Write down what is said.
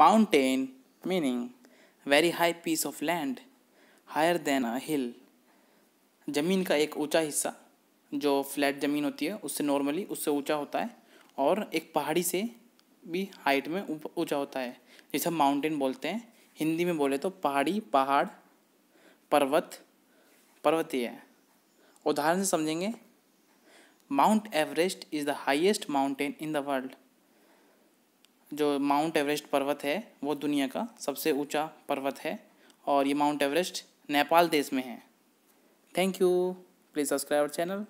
Mountain meaning very high piece of land higher than a hill. ज़मीन का एक ऊंचा हिस्सा जो फ्लैट ज़मीन होती है उससे नॉर्मली उससे ऊंचा होता है और एक पहाड़ी से भी हाइट में ऊंचा होता है जिसे हम माउंटेन बोलते हैं हिंदी में बोले तो पहाड़ी पहाड़ पर्वत पर्वतीय उदाहरण से समझेंगे Mount Everest is the highest mountain in the world जो माउंट एवरेस्ट पर्वत है वो दुनिया का सबसे ऊंचा पर्वत है और ये माउंट एवरेस्ट नेपाल देश में है thank you please subscribe our channel